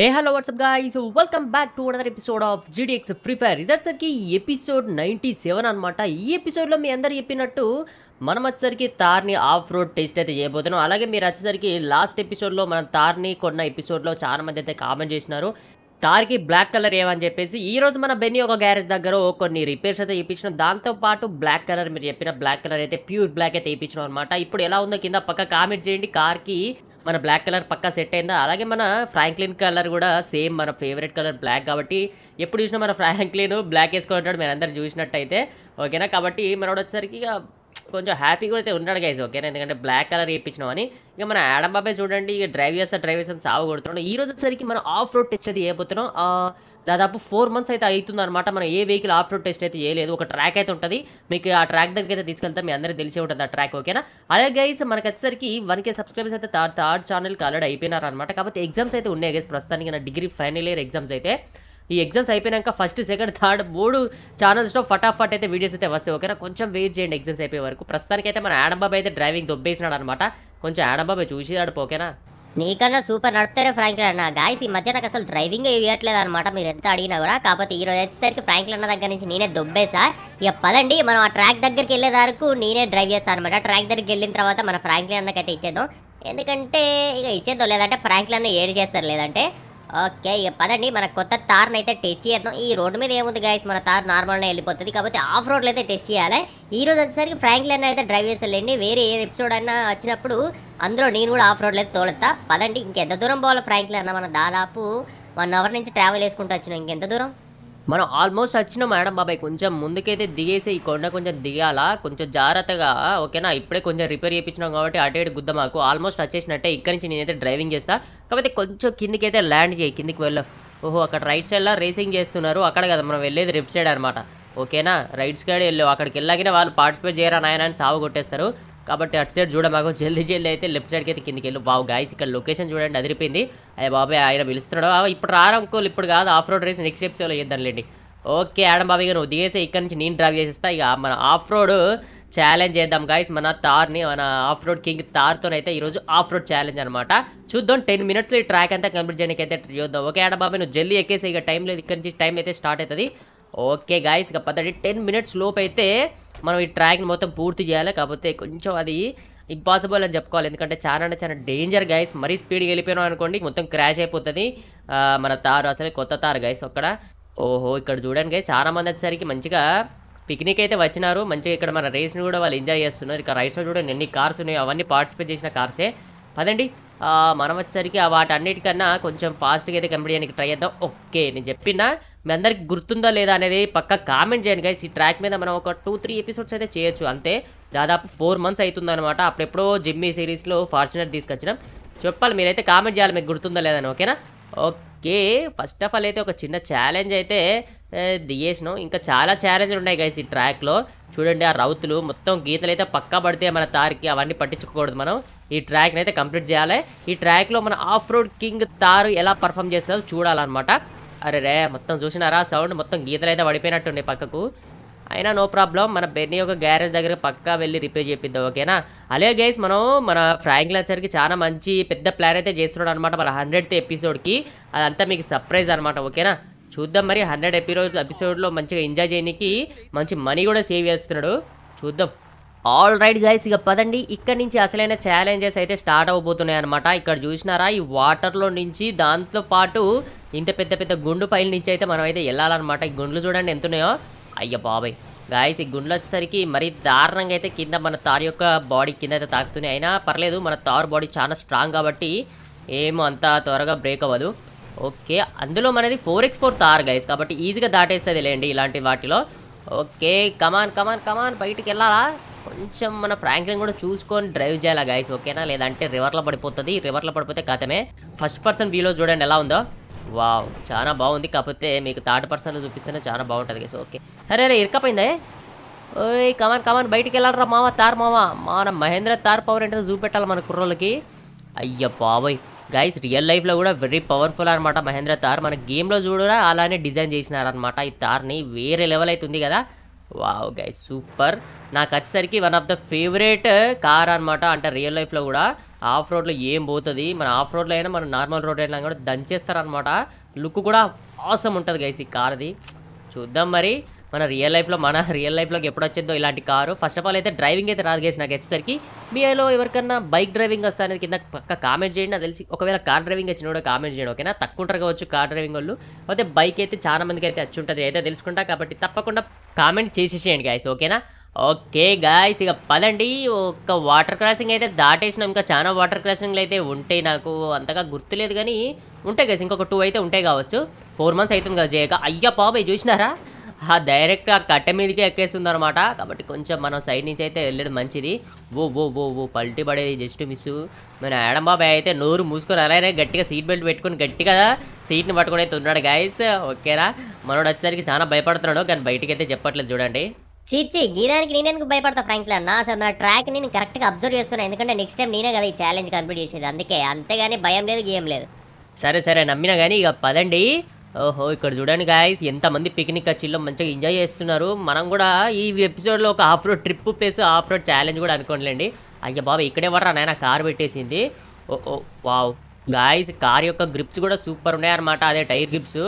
hey hello what's up guys welcome back to other episode of GDX free fire ఇదర్సరికి episode ninety seven అనమాట ఈ ఎపిసోడ్లో మీ అందరు చెప్పినట్టు మనం వచ్చేసరికి తార్ని ఆఫ్ రోడ్ టెస్ట్ అయితే చేయబోతున్నాం అలాగే మీరు వచ్చేసరికి లాస్ట్ ఎపిసోడ్లో మనం తార్ని కొన్న ఎపిసోడ్లో చాలామంది అయితే కామెంట్ చేసినారు తార్కి బ్లాక్ కలర్ ఏమని చెప్పేసి ఈ రోజు మన బెన్నీ ఒక గ్యారేజ్ దగ్గర కొన్ని రిపేర్స్ అయితే ఇప్పించిన దాంతో పాటు బ్లాక్ కలర్ మీరు చెప్పిన బ్లాక్ కలర్ అయితే ప్యూర్ బ్లాక్ అయితే ఇప్పించిన అనమాట ఇప్పుడు ఎలా ఉందో కింద పక్క కామెంట్ చేయండి కార్కి మన బ్లాక్ కలర్ పక్కా సెట్ అయిందా అలాగే మన ఫ్రాంక్లిన్ కలర్ కూడా సేమ్ మన ఫేవరెట్ కలర్ బ్లాక్ కాబట్టి ఎప్పుడు చూసినా మన ఫ్రాంక్లిన్ బ్లాక్ వేసుకొని మీరు అందరు చూసినట్టయితే ఓకేనా కాబట్టి మనోడు వచ్చేసరికి ఇక కొంచెం హ్యాపీగా అయితే ఉన్నాడు గైజ్ ఓకేనా ఎందుకంటే బ్లాక్ కలర్ వేయించినాం అని ఇక మన యాడమ్ బాబాయ్ చూడండి ఇక డ్రైవ్ చేస్తా డ్రైవ్ చేస్తాను సాగు కొడుతున్నాడు ఈ రోజు వచ్చేసరికి మనం ఆఫ్ రోడ్ టెస్ట్ అది చేయబోతున్నాం దాదాపు ఫోర్ మంత్స్ అయితే అవుతుంది అనమాట మనం ఏ వెహికల్ ఆఫ్ రోడ్ టెస్ట్ అయితే ఏ ఒక ట్రాక్ అయితే ఉంటుంది మీకు ఆ ట్రాక్ దగ్గరికి అయితే తీసుకెళ్తాం మీ అందరికీ తెలిసే ఉంటుంది ఆ ట్రాక్ ఓకేనా అలాగే గైస్ మనకి వచ్చేసరికి వన్ కే సబ్స్క్రైబర్స్ అయితే థర్డ్ థర్డ్ ఛానల్కి ఆల్రెడీ అయిపోయినారు అనమాట కాబట్టి ఎగ్జామ్స్ అయితే ఉన్నాయి గైస్ ప్రస్తుతానికి నా డిగ్రీ ఫైనల్ ఇయర్ ఎగ్జామ్స్ అయితే ఈ ఎగ్జామ్స్ అయిపోయాక ఫస్ట్ సెకండ్ థర్డ్ మూడు ఛానల్స్లో ఫటాఫట్ అయితే వీడియోస్ అయితే వస్తాయి ఓకేనా కొంచెం వెయిట్ చేయండి ఎగ్జామ్స్ అయిపోయే వరకు ప్రస్తుతానికి అయితే మన ఆడంబాబు అయితే డ్రైవింగ్ దొబ్బేసినాడు అనమాట కొంచెం ఆడంబాబు చూసి ఆడపోకేనా నీకన్నా సూపర్ నడుపుతారే ఫ్రాంక్లన్ అన్న గాయస్ ఈ మధ్య నాకు అసలు డ్రైవింగ్ ఇవ్వట్లేదు అనమాట మీరు ఎంత అడిగినా కూడా కాకపోతే ఈ రోజు వచ్చేసరికి ఫ్రాంక్లన్ అన్న దగ్గర నుంచి నేనే దొబ్బేసా ఇక పదండి మనం ఆ ట్రాక్ దగ్గరికి వెళ్ళే వరకు నేనే డ్రైవ్ చేస్తాను అనమాట ట్రాక్ దగ్గరికి వెళ్ళిన తర్వాత మన ఫ్రాంక్లన్ అన్నకైతే ఇచ్చేద్దాం ఎందుకంటే ఇక ఇచ్చేద్దాం లేదంటే ఫ్రాంక్లన్ ఏడు చేస్తారు లేదంటే ఓకే ఇక పదండి మన కొత్త తార్ని అయితే టెస్ట్ చేద్దాం ఈ రోడ్డు మీద ఏముంది గాయస్ మన తార్ నార్మల్గా వెళ్ళిపోతుంది కాబట్టి ఆఫ్ రోడ్లో అయితే టెస్ట్ చేయాలి ఈ రోజు వచ్చేసరికి ఫ్రాంక్లైన్ అయితే డ్రైవ్ చేసేలేండి వేరే ఏ ఎపిసోడ్ అయినా వచ్చినప్పుడు అందులో నేను కూడా ఆఫ్ రోడ్లో అయితే తోలుతా పదండి ఇంకెంత దూరం పోవాలి అన్న మన దాదాపు వన్ అవర్ నుంచి ట్రావెల్ చేసుకుంటూ వచ్చినాం ఇంకెంత దూరం మనం ఆల్మోస్ట్ వచ్చినాం మేడం బాబాయ్ కొంచెం ముందుకైతే దిగేసి ఈ కొండ కొంచెం దిగాలా కొంచెం జాగ్రత్తగా ఓకేనా ఇప్పుడే కొంచెం రిపేర్ చేయించినాం కాబట్టి అటు ఇటు గుద్ద మాకు ఆల్మోస్ట్ వచ్చేసినట్టే ఇక్కడి నుంచి నేనైతే డ్రైవింగ్ చేస్తా కాకపోతే కొంచెం కిందికైతే ల్యాండ్ చేయి కిందికి వెళ్ళు ఓహో అక్కడ రైట్ సైడ్లో రేసింగ్ చేస్తున్నారు అక్కడ కదా మనం వెళ్ళేది లెఫ్ట్ సైడ్ అనమాట ఓకేనా రైట్ సైడ్ వెళ్ళావు అక్కడికి వెళ్ళాకనే వాళ్ళు పార్టిసిపేట్ చేయరా నాయన అని సాగు కొట్టేస్తారు కాబట్టి అటు సైడ్ చూడమాకు జల్దీ జల్దీ అయితే లెఫ్ట్ సైడ్కి అయితే కిందికి వెళ్ళు బాబు గాయస్ ఇక్కడ లొకేషన్ చూడండి అదిరిపోయింది అయ్యే బాబాయ్ ఆయన పిలుస్తున్నాడు ఇప్పుడు రారంకోలు ఇప్పుడు కాదు ఆఫ్ రోడ్ రేస్ నెక్స్ట్ స్టెప్స్లో లేండి ఓకే ఆడం బాబాయ్ ఇక నువ్వు దిగేసి ఇక్కడ నుంచి నేను డ్రైవ్ చేసేస్తా ఇక మన ఆఫ్ రోడ్ ఛాలెంజ్ చేద్దాం గాయస్ మన తార్ని మన ఆఫ్ రోడ్ కింగ్ తార్తోనైతే ఈరోజు ఆఫ్ రోడ్ ఛాలెంజ్ అనమాట చూద్దాం టెన్ మినిట్స్లో ఈ ట్రాక్ అంతా కంప్లీట్ చేయడానికి అయితే చూద్దాం ఓకే ఆడ బాబాయ్ నువ్వు జల్దీ ఎక్కేసి ఇక టైం లేదు ఇక్కడ నుంచి టైం అయితే స్టార్ట్ అవుతుంది ఓకే గాయస్ ఇక పద్ధతి టెన్ మినిట్స్ లోపు అయితే మనం ఈ ట్రాక్ని మొత్తం పూర్తి చేయాలి కాకపోతే కొంచెం అది ఇంపాసిబుల్ అని చెప్పుకోవాలి ఎందుకంటే చాలా అంటే చాలా డేంజర్ గైస్ మరీ స్పీడ్గా వెళ్ళిపోయినాం అనుకోండి మొత్తం క్రాష్ అయిపోతుంది మన తారు అసలు కొత్త తారు గైస్ అక్కడ ఓహో ఇక్కడ చూడండి గైస్ చాలామంది వచ్చేసరికి మంచిగా పిక్నిక్ అయితే వచ్చినారు మంచిగా ఇక్కడ మన రేస్ని కూడా వాళ్ళు ఎంజాయ్ చేస్తున్నారు ఇక్కడ రైట్స్లో చూడండి ఎన్ని కార్స్ ఉన్నాయో అవన్నీ పార్టిసిపేట్ చేసిన కార్సే పదండి మనం వచ్చేసరికి వాటన్నిటికన్నా కొంచెం ఫాస్ట్గా అయితే కంప్లీట్ చేయడానికి ట్రై చేద్దాం ఓకే నేను చెప్పినా మీ అందరికి గుర్తుందా లేదా అనేది పక్క కామెంట్ చేయండి కానీ ఈ ట్రాక్ మీద మనం ఒక టూ త్రీ ఎపిసోడ్స్ అయితే చేయొచ్చు అంతే దాదాపు ఫోర్ మంత్స్ అవుతుందన్నమాట అప్పుడెప్పుడో జిమ్మి సిరీస్లో ఫార్చునర్ తీసుకొచ్చినాం చెప్పాలి మీరైతే కామెంట్ చేయాలి మీకు గుర్తుందా లేదని ఓకేనా ఓకే ఫస్ట్ ఆఫ్ ఆల్ అయితే ఒక చిన్న ఛాలెంజ్ అయితే దిగేసినాం ఇంకా చాలా ఛాలెంజ్లు ఉన్నాయి కదా ఈ ట్రాక్లో చూడండి ఆ రౌతులు మొత్తం గీతలు అయితే పక్కా పడితే మన తారికి అవన్నీ పట్టించుకోకూడదు మనం ఈ ట్రాక్ అయితే కంప్లీట్ చేయాలి ఈ ట్రాక్ లో మన ఆఫ్ రోడ్ కింగ్ తారు ఎలా పర్ఫామ్ చేస్తుందో చూడాలన్నమాట అరే రే మొత్తం చూసినారా సౌండ్ మొత్తం గీతలు అయితే పడిపోయినట్టుండే పక్కకు అయినా నో ప్రాబ్లం మన బెన్నీ యొక్క గ్యారేజ్ దగ్గర పక్కా వెళ్ళి రిపేర్ చేపిద్దాం ఓకేనా అలాగే గైస్ మనం మన ఫ్రాంక్ లచ్చర్కి చాలా మంచి పెద్ద ప్లాన్ అయితే చేస్తున్నాడు అనమాట మన హండ్రెడ్త్ ఎపిసోడ్కి అదంతా మీకు సర్ప్రైజ్ అనమాట ఓకేనా చూద్దాం మరి హండ్రెడ్ ఎపిసోడ్ ఎపిసోడ్లో మంచిగా ఎంజాయ్ చేయడానికి మంచి మనీ కూడా సేవ్ చేస్తున్నాడు చూద్దాం ఆల్ రైట్ గైస్ ఇక పదండి ఇక్కడ నుంచి అసలైన ఛాలెంజెస్ అయితే స్టార్ట్ అవబోతున్నాయి అనమాట ఇక్కడ చూసినారా ఈ వాటర్లో నుంచి దాంతో పాటు ఇంత పెద్ద పెద్ద గుండు పైల నుంచి అయితే మనం అయితే వెళ్ళాలన్నమాట ఈ గుండ్లు చూడండి ఎంత ఉన్నాయో అయ్య బాబాయ్ గాయస్ ఈ గుండ్లు వచ్చేసరికి మరి దారుణంగా అయితే కింద మన తారు యొక్క బాడీ కింద అయితే తాకుతున్నాయి అయినా పర్లేదు మన తారు బాడీ చాలా స్ట్రాంగ్ కాబట్టి ఏమో అంత త్వరగా బ్రేక్ అవ్వదు ఓకే అందులో మనది four X four Thar guys కాబట్టి ఈజీగా దాటేస్తుంది లేండి ఇలాంటి వాటిలో ఓకే కమాన్ కమాన్ కమాన్ బయటికి వెళ్ళాలా కొంచెం మన ఫ్రాంక్లిన్ కూడా చూసుకొని డ్రైవ్ చేయాలి గైస్ ఓకేనా లేదంటే రివర్లో పడిపోతుంది రివర్లో పడిపోతే కథమే ఫస్ట్ పర్సన్ వ్యూలో చూడండి ఎలా ఉందో వావ్ చాలా బాగుంది కాకపోతే మీకు థర్డ్ పర్సన్లో చూపిస్తేనే చాలా బాగుంటుంది గైస్ ఓకే అరే అరే ఇరకపోయిందే ఓయ్ కమాన్ కమాన్ బయటికి వెళ్ళాలరా మావా తార్ మావా మన మహేంద్ర తార్ పవర్ ఏంటో చూపెట్టాలి మన కుర్రలకి అయ్య బాబోయ్ గైస్ రియల్ లైఫ్లో కూడా వెరీ పవర్ఫుల్ అనమాట మహేంద్ర తార్ మన గేమ్లో చూడరా అలానే డిజైన్ చేసినారనమాట ఈ తార్ని వేరే లెవెల్ అవుతుంది కదా వావ్ గైస్ సూపర్ నాకు వచ్చేసరికి one of the favourite car అనమాట అంటే రియల్ లైఫ్లో కూడా ఆఫ్ రోడ్లో ఏం పోతుంది మన ఆఫ్ రోడ్లో అయినా మన నార్మల్ రోడ్ అయినా కూడా దంచేస్తారనమాట లుక్ కూడా అవసరం ఉంటుంది గైస్ ఈ కార్ది చూద్దాం మరి మన రియల్ లైఫ్లో మన రియల్ లైఫ్లోకి ఎప్పుడు వచ్చిందో ఇలాంటి కారు ఫస్ట్ ఆఫ్ ఆల్ అయితే డ్రైవింగ్ అయితే రాదు గేసి నాకు వచ్చేసరికి మీ ఏలో ఎవరికన్నా బైక్ డ్రైవింగ్ వస్తా అనేది కింద పక్క కామెంట్ చేయండి నాకు తెలిసి ఒకవేళ కార్ డ్రైవింగ్ వచ్చిన కూడా కామెంట్ చేయండి ఓకేనా తక్కువ ఉంటారు కావచ్చు కార్ డ్రైవింగ్ వాళ్ళు అయితే బైక్ అయితే చాలా మందికి అయితే వచ్చి ఉంటుంది అయితే తెలుసుకుంటా కాబట్టి తప్పకుండా కామెంట్ చేసేసేయండి గాయస్ ఓకేనా ఓకే గాయస్ ఇక పదండి ఒక వాటర్ క్రాసింగ్ అయితే దాటేసినాం ఇంకా చాలా వాటర్ క్రాసింగ్లు అయితే ఉంటాయి నాకు అంతగా గుర్తులేదు కానీ ఉంటాయి గైస్ ఇంకొక టూ అయితే ఉంటాయి కావచ్చు ఫోర్ మంత్స్ అవుతుంది కదా చేయక అయ్యా పాబాయ్ చూసినారా ఆ డైరెక్ట్ ఆ కట్టె మీదకే ఎక్కేస్తుంది అనమాట కాబట్టి కొంచెం మనం సైడ్ నుంచి అయితే వెళ్ళడం మంచిది ఓ ఓ ఓ ఓ పల్టీ పడేది జస్ట్ మిస్ మన ఆడం బాబాయ్ అయితే నోరు మూసుకొని అలానే గట్టిగా సీట్ బెల్ట్ పెట్టుకొని గట్టిగా సీట్ని పట్టుకొని అయితే ఉన్నాడు గాయస్ ఓకేరా మనోడు వచ్చేసరికి చాలా భయపడుతున్నాడు కానీ బయటికి అయితే చెప్పట్లేదు చూడండి చీచి గీదానికి నేనేందుకు భయపడతా ఫ్రాంక్లన్ నా అసలు నా ట్రాక్ నేను కరెక్ట్గా అబ్జర్వ్ చేస్తున్నాను ఎందుకంటే నెక్స్ట్ టైం నేనే కదా ఈ ఛాలెంజ్ కంప్లీట్ చేసేది అందుకే అంతేగాని భయం లేదు గేమ్ లేదు సరే సరే నమ్మినా కానీ ఇక పదండి ఓహో ఇక్కడ చూడండి గాయస్ ఎంతమంది పిక్నిక్ ఖర్చుల్లో మంచిగా ఎంజాయ్ చేస్తున్నారు మనం కూడా ఈ ఎపిసోడ్లో ఒక off road trip place off road challenge కూడా అనుకోండిలేండి అయ్యా బాబా ఇక్కడే వడరా నాయన కార్ పెట్టేసింది ఓ ఓ వావ్ గాయస్ కార్ యొక్క గ్రిప్స్ కూడా సూపర్ ఉన్నాయన్నమాట అదే టైర్ గ్రిప్స్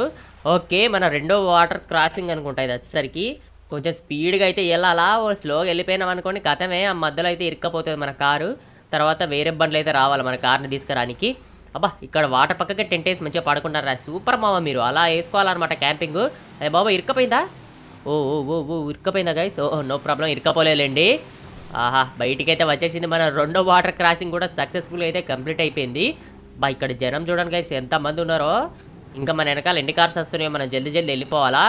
ఓకే మన రెండో వాటర్ క్రాసింగ్ అనుకుంటా ఇది వచ్చేసరికి కొంచెం స్పీడ్గా అయితే వెళ్ళాలా స్లోగా వెళ్ళిపోయినాం అనుకోండి గతమే ఆ మధ్యలో అయితే ఇరుక్కపోతుంది మన కారు తర్వాత వేరే బండ్లు అయితే రావాలి మన కార్ని తీసుకురానికి అబ్బా ఇక్కడ వాటర్ పక్కకే టెంట్ వేసి మంచిగా పడుకుంటారా సూపర్ మావ మీరు అలా వేసుకోవాలన్నమాట క్యాంపింగ్ అదే బాబా ఇరుక్కపోయిందా ఓ ఓ ఓ ఓ ఇరుక్కపోయిందా గైస్ ఓ నో ప్రాబ్లం ఇరుక్కపోలేలేండి ఆహా బయటికైతే వచ్చేసింది మన రెండో వాటర్ క్రాసింగ్ కూడా సక్సెస్ఫుల్ అయితే కంప్లీట్ అయిపోయింది బా ఇక్కడ జనం చూడండి గైస్ ఎంతమంది ఉన్నారో ఇంకా మన వెనకాల ఎన్ని కార్స్ వస్తున్నాయో మనం జల్దీ జల్దీ వెళ్ళిపోవాలా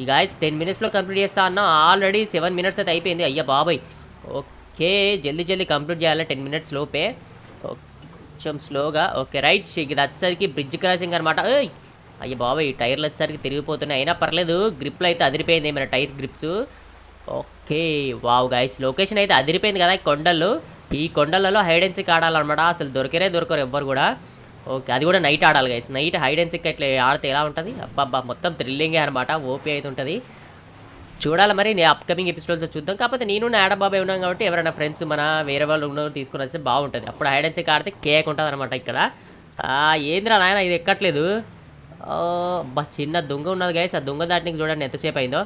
ఈ గాయస్ టెన్ మినిట్స్లో కంప్లీట్ చేస్తా అన్న ఆల్రెడీ సెవెన్ మినిట్స్ అయితే అయిపోయింది అయ్యా బాబాయ్ ఓకే జల్దీ జల్దీ కంప్లీట్ చేయాలి టెన్ మినిట్స్ లోపే కొంచెం స్లోగా ఓకే రైట్ ఇది వచ్చేసరికి బ్రిడ్జ్ క్రాసింగ్ అనమాట అయ్యా బాబాయ్ ఈ టైర్లు వచ్చేసరికి తిరిగిపోతున్నాయి అయినా పర్లేదు గ్రిప్లు అయితే అదిరిపోయింది మన tyre grips okay wow guys location అయితే అదిరిపోయింది కదా కొండలు ఈ కొండలలో హైడెన్సీ కాడాలన్నమాట అసలు దొరికిరే దొరకరు ఎవ్వరు కూడా ఓకే అది కూడా నైట్ ఆడాలి guys night hide and seek అట్లా ఆడితే ఎలా ఉంటుంది అబ్బాబ్బా మొత్తం థ్రిల్లింగే అనమాట ఓపీ అయితే ఉంటుంది చూడాలి మరి నేను అప్కమింగ్ ఎపిసోడ్స్ చూద్దాం కాకపోతే నేను ఆడబాబే ఉన్నాం కాబట్టి ఎవరైనా ఫ్రెండ్స్ మన వేరే వాళ్ళు ఉన్నవారు తీసుకుని వస్తే బాగుంటుంది అప్పుడు హైడ్ అండ్ సిక్ ఆడితే కేక్ ఉంటుంది అనమాట ఇక్కడ ఏంద్రా నాయన ఇది ఎక్కట్లేదు బా చిన్న దొంగ ఉన్నది గైస్ ఆ దొంగ దాటికి చూడండి ఎంతసేపు అయిందో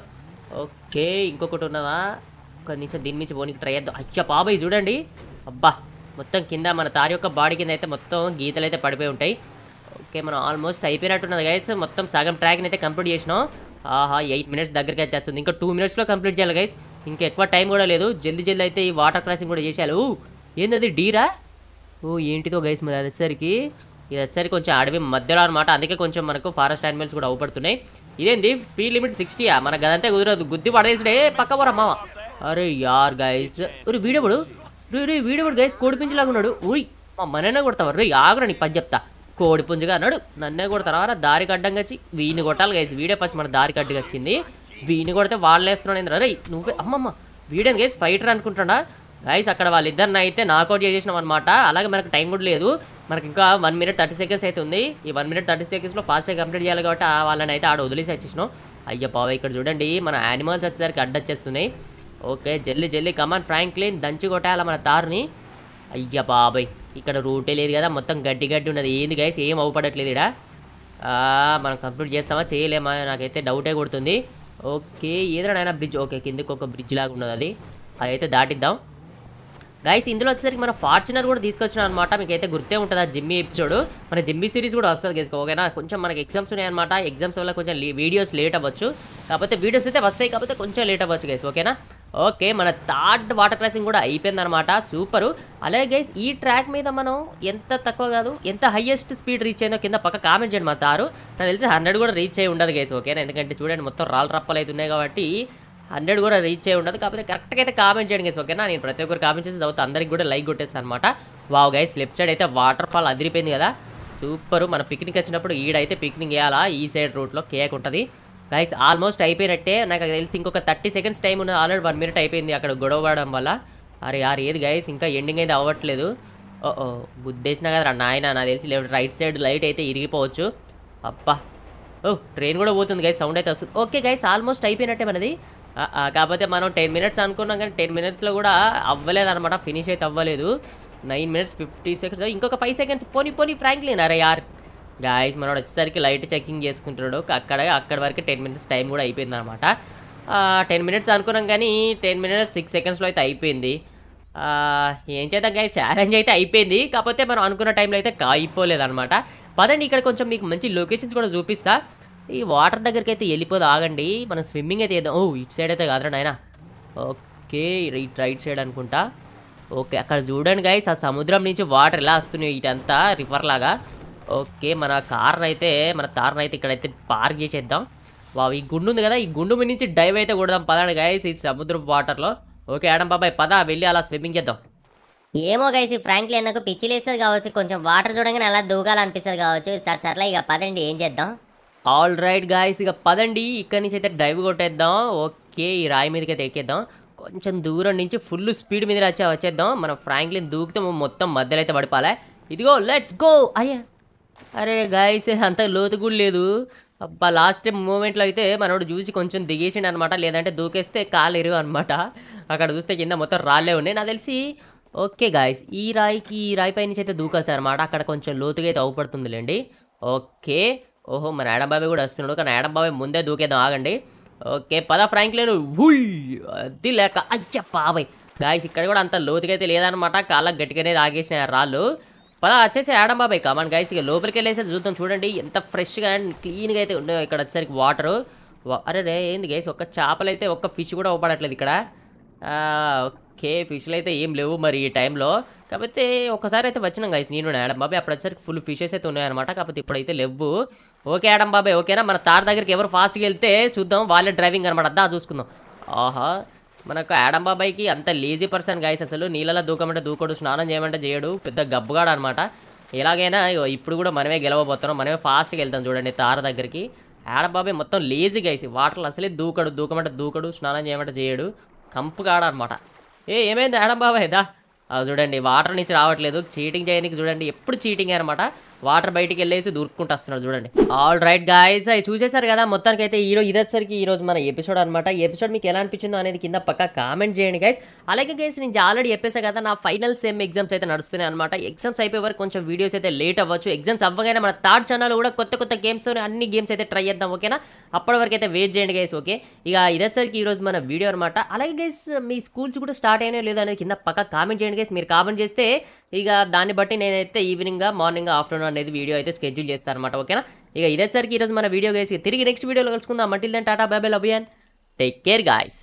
ఓకే ఇంకొకటి ఉన్నదా ఒక నిమిషం దీని మించి పోనీకి ట్రై చేద్దాం అచ్చా బాబాయ్ చూడండి అబ్బా మొత్తం కింద మన తారి యొక్క బాడీ కింద అయితే మొత్తం గీతలు అయితే పడిపోయి ఉంటాయి ఓకే మనం ఆల్మోస్ట్ అయిపోయినట్టున్నది గైస్ మొత్తం సగం ట్రాక్ని అయితే కంప్లీట్ చేసినాం ఆహా ఎయిట్ మినిట్స్ దగ్గరికి అయితే వస్తుంది ఇంకా టూ మినిట్స్లో కంప్లీట్ చేయాలి గైస్ ఇంకా ఎక్కువ టైం కూడా లేదు జల్దీ జల్దీ అయితే ఈ వాటర్ క్రాసింగ్ కూడా చేశారు ఏందది డీరా ఓ ఏంటిదో గైస్ మరి అది వచ్చేసరికి ఇది వచ్చేసరికి కొంచెం అడవి మధ్యలో అనమాట అందుకే కొంచెం మనకు ఫారెస్ట్ యానిమల్స్ కూడా అవుపడుతున్నాయి ఇదేంది స్పీడ్ లిమిట్ సిక్స్టీయా మన గదంతా కుదరదు గుద్ది పడేసుడే పక్క పోరా అరే యార్ గైస్ వీడియో రే వీడు వీడేవాడు గైస్ కోడిపించలాగా ఉన్నాడు ఊయ్ మా మనైనా కొడతావారు రే ఆగురా నీకు పని చెప్తా కోడిపుంజుగా అన్నాడు నన్నే కొడతారా దారి దారికి అడ్డంగా వచ్చి వీడిని కొట్టాలి గైస్ వీడే ఫస్ట్ మన దారికి అడ్డుగా వచ్చింది వీని కొడితే వాళ్ళు వేస్తున్నాడు రే నువ్వే అమ్మమ్మ వీడని గైస్ ఫైటర్ అనుకుంటున్నా గైస్ అక్కడ వాళ్ళిద్దరిని అయితే నాకౌట్ చేసేసినాం అనమాట అలాగే మనకు టైం కూడా లేదు మనకి ఇంకా వన్ మినిట్ థర్టీ సెకండ్స్ అయితే ఉంది ఈ వన్ మినిట్ థర్టీ సెకండ్స్లో ఫాస్ట్గా కంప్లీట్ చేయాలి కాబట్టి వాళ్ళని అయితే ఆడ వదిలేసి వచ్చేసినాం అయ్యో బాబా ఇక్కడ చూడండి మన యానిమల్స్ వచ్చేసరికి అడ్డొచ్చేస్తున్నాయి ఓకే జల్లి జల్లి కమాన్ ఫ్రాంక్లిన్ దంచి కొట్టాల మన తారుని అయ్యా బాబాయ్ ఇక్కడ రూటే లేదు కదా మొత్తం గడ్డి గడ్డి ఉన్నది ఏంది గైస్ ఏం అవ్వపడట్లేదు ఇక్కడ మనం కంప్లీట్ చేస్తామా చేయలేమా నాకైతే డౌటే కొడుతుంది ఓకే ఏదైనా బ్రిడ్జ్ ఓకే కిందకి ఒక బ్రిడ్జ్ లాగా ఉన్నది అది అదైతే దాటిద్దాం గైస్ ఇందులో వచ్చేసరికి మనం ఫార్చునర్ కూడా తీసుకొచ్చిన అనమాట మీకైతే గుర్తే ఉంటుంది ఆ జిమ్మి ఎపిసోడ్ మన జిమ్మి సిరీస్ కూడా వస్తుంది గైస్ ఓకేనా కొంచెం మనకి ఎగ్జామ్స్ ఉన్నాయన్నమాట ఎగ్జామ్స్ వల్ల కొంచెం వీడియోస్ లేట్ అవ్వచ్చు కాకపోతే వీడియోస్ అయితే వస్తాయి కాకపోతే కొంచెం లేట్ అవ్వచ్చు గైస్ ఓకేనా ఓకే మన థర్డ్ వాటర్ క్రాసింగ్ కూడా అయిపోయిందనమాట సూపరు అలాగే ఈ ట్రాక్ మీద మనం ఎంత తక్కువ కాదు ఎంత హైయెస్ట్ స్పీడ్ రీచ్ అయిందో కింద పక్క కామెంట్ చేయండి మన తారు నాకు తెలిసి హండ్రెడ్ కూడా రీచ్ అయి ఉండదు గేస్ ఓకేనా ఎందుకంటే చూడండి మొత్తం రాళ్ళు రప్పలు అయితే ఉన్నాయి కాబట్టి హండ్రెడ్ కూడా రీచ్ అయి ఉండదు కాకపోతే కరెక్ట్గా అయితే కామెంట్ చేయండి గైస్ ఓకేనా నేను ప్రతి ఒక్కరు కామెంట్ చేసిన తర్వాత అందరికి కూడా లైక్ కొట్టేస్తాను అనమాట వావ్ గైస్ లెఫ్ట్ సైడ్ అయితే వాటర్ ఫాల్ అదిరిపోయింది కదా సూపర్ మన పిక్నిక్ వచ్చినప్పుడు ఈడైతే పిక్నిక్ వేయాలా ఈ సైడ్ రూట్లో కేక్ ఉంటుంది గైస్ ఆల్మోస్ట్ అయిపోయినట్టే నాకు తెలిసి ఇంకొక థర్టీ సెకండ్స్ టైం ఉన్నది ఆల్రెడీ వన్ మినిట్ అయిపోయింది అక్కడ గొడవ పడడం వల్ల అరే యార్ ఏది గైస్ ఇంకా ఎండింగ్ అయితే అవ్వట్లేదు ఓ గుద్దేసినా కదా నాయన నాకు తెలిసి లేదు రైట్ సైడ్ లైట్ అయితే ఇరిగిపోవచ్చు అబ్బా ఓ oh, ట్రైన్ కూడా పోతుంది గైస్ సౌండ్ అయితే వస్తుంది ఓకే గైస్ ఆల్మోస్ట్ అయిపోయినట్టే మనది uh-uh, కాకపోతే మనం టెన్ మినిట్స్ అనుకున్నాం కానీ టెన్ మినిట్స్లో కూడా అవ్వలేదు అనమాట ఫినిష్ అయితే అవ్వలేదు నైన్ మినిట్స్ ఫిఫ్టీ సెకండ్స్ ఇంకొక ఫైవ్ సెకండ్స్ పోనీ పోనీ ఫ్రాంక్లీన్ అరే యార్ గాయస్ మనోడు వచ్చేసరికి లైట్ చెకింగ్ చేసుకుంటున్నాడు అక్కడ అక్కడ వరకు టెన్ మినిట్స్ టైం కూడా అయిపోయింది అనమాట టెన్ మినిట్స్ అనుకున్నాం కానీ టెన్ మినిట్స్ సిక్స్ సెకండ్స్లో అయితే అయిపోయింది ఏం చేద్దాం కానీ ఛాలెంజ్ అయితే అయిపోయింది కాకపోతే మనం అనుకున్న టైంలో అయితే అయిపోలేదనమాట పదండి ఇక్కడ కొంచెం మీకు మంచి లొకేషన్స్ కూడా చూపిస్తా ఈ వాటర్ దగ్గరికి అయితే వెళ్ళిపోదు ఆగండి మనం స్విమ్మింగ్ అయితే ఏదో ఓ ఇటు సైడ్ అయితే కాదండి ఆయన ఓకే రైట్ రైట్ సైడ్ అనుకుంటా ఓకే అక్కడ చూడండి గాయస్ ఆ సముద్రం నుంచి వాటర్ ఎలా వస్తున్నాయి ఇటంతా రివర్ లాగా ఓకే మన కార్ని అయితే మన తార్ని అయితే ఇక్కడైతే పార్క్ చేసేద్దాం వా ఈ గుండు ఉంది కదా ఈ గుండు మీ నుంచి డైవ్ అయితే కొడదాం పదండి గైస్ ఈ సముద్రం వాటర్లో ఓకే ఆడం బాబాయ్ పద వెళ్ళి అలా స్విమ్మింగ్ చేద్దాం ఏమో గైస్ ఈ ఫ్రాంక్లీ అన్నకు పిచ్చి లేసేది కావచ్చు కొంచెం వాటర్ చూడంగానే అలా దూగాలనిపిస్తుంది కావచ్చు సార్ సర్లే ఇక పదండి ఏం చేద్దాం ఆల్ రైట్ గాయస్ ఇక పదండి ఇక్కడ నుంచి అయితే డైవ్ కొట్టేద్దాం ఓకే ఈ రాయి మీదకి అయితే ఎక్కేద్దాం కొంచెం దూరం నుంచి ఫుల్ స్పీడ్ మీద వచ్చే వచ్చేద్దాం మనం ఫ్రాంక్లీని దూకితే మొత్తం మధ్యలో అయితే పడిపోలే ఇదిగో లెట్స్ గో అయ్యా అరే గాయస్ అంత లోతు కూడా లేదు అబ్బా లాస్ట్ మూమెంట్లో అయితే మనోడు చూసి కొంచెం దిగేసిండు అనమాట లేదంటే దూకేస్తే కాలు అనమాట అక్కడ చూస్తే కింద మొత్తం రాళ్ళే ఉన్నాయి నాకు తెలిసి ఓకే గాయస్ ఈ రాయికి ఈ రాయి నుంచి అయితే దూకొచ్చు అనమాట అక్కడ కొంచెం లోతుగా అయితే అవుపడుతుందిలేండి ఓకే ఓహో మన యాడం కూడా వస్తున్నాడు కానీ యాడం ముందే దూకేద్దాం ఆగండి ఓకే పద ఫ్రాంక్లేను హుయ్ అది లేక అయ్య బాబాయ్ గాయస్ ఇక్కడ కూడా అంత లోతుగా అయితే లేదనమాట కాళ్ళకు గట్టిగానే ఆగేసిన రాళ్ళు పదా వచ్చేసి ఆడం బాబాయ్ కమాన్ గైస్ ఇక లోపలికి వెళ్ళేసి చూద్దాం చూడండి ఎంత ఫ్రెష్గా అండ్ క్లీన్గా అయితే ఉండే ఇక్కడ వచ్చేసరికి వాటరు అరే రే ఏంది గైస్ ఒక్క చేపలు అయితే ఒక్క ఫిష్ కూడా ఓపడట్లేదు ఇక్కడ ఓకే ఫిష్లు అయితే ఏం లేవు మరి ఈ టైంలో కాకపోతే ఒకసారి అయితే వచ్చినాం గైస్ నేను ఆడం బాబాయ్ అప్పుడు వచ్చేసరికి ఫుల్ ఫిషెస్ అయితే ఉన్నాయన్నమాట కాకపోతే ఇప్పుడైతే లేవు ఓకే ఆడం బాబాయ్ ఓకేనా మన తార దగ్గరికి ఎవరు ఫాస్ట్గా వెళ్తే చూద్దాం వాళ్ళే డ్రైవింగ్ అనమాట దా చూసుకుందాం ఆహా మనకు ఆడంబాబాయికి అంత లేజీ పర్సన్ గాయస్ అసలు నీళ్ళలో దూకమంటే దూకడు స్నానం చేయమంటే చేయడు పెద్ద గబ్బుగాడు అనమాట ఎలాగైనా ఇప్పుడు కూడా మనమే గెలవబోతున్నాం మనమే ఫాస్ట్గా వెళ్తాం చూడండి తార దగ్గరికి ఆడబాబాయ్ మొత్తం లేజీ గైసి వాటర్లో అసలే దూకడు దూకమంటే దూకడు స్నానం చేయమంటే చేయడు కంపుగాడు అనమాట ఏ ఏమైంది ఆడంబాబాయ్ దా చూడండి వాటర్ నుంచి రావట్లేదు చీటింగ్ చేయడానికి చూడండి ఎప్పుడు చీటింగ్ అనమాట వాటర్ బయటికి వెళ్ళేసి దూరుకుంటూ వస్తున్నాడు చూడండి ఆల్ రైట్ గాయస్ అవి చూసేశారు కదా మొత్తానికి అయితే ఈ రోజు ఇదేసరికి ఈ రోజు మన ఎపిసోడ్ అనమాట ఎపిసోడ్ మీకు ఎలా అనిపించిందో అనేది కింద పక్క కామెంట్ చేయండి గైస్ అలాగే గైస్ నేను ఆల్రెడీ చెప్పేసా కదా నా ఫైనల్ సేమ్ ఎగ్జామ్స్ అయితే నడుస్తున్నాయి అనమాట ఎగ్జామ్స్ అయిపోయే వరకు కొంచెం వీడియోస్ అయితే లేట్ అవ్వచ్చు ఎగ్జామ్స్ అవ్వగానే మన థర్డ్ ఛానల్ కూడా కొత్త కొత్త గేమ్స్తో అన్ని గేమ్స్ అయితే ట్రై చేద్దాం ఓకేనా అప్పటి వరకు అయితే వెయిట్ చేయండి గైస్ ఓకే ఇక ఇదేసరికి ఈరోజు మన వీడియో అనమాట అలాగే గైస్ మీ స్కూల్స్ కూడా స్టార్ట్ అయినా లేదో అనేది కింద పక్క కామెంట్ చేయండి గైస్ మీరు కామెంట్ చేస్తే ఇక దాన్ని బట్టి నేనైతే ఈవినింగ్ మార్నింగ్ ఆఫ్టర్నూన్ కార్యక్రమం అనేది వీడియో అయితే స్కెడ్యూల్ చేస్తారనమాట ఓకేనా ఇక ఇదేసరికి ఈరోజు మన వీడియో వేసి తిరిగి నెక్స్ట్ వీడియోలో కలుసుకుందాం మటిల్ దెన్ టాటా బాబే అభియాన్ టేక్ కేర్ గాయస్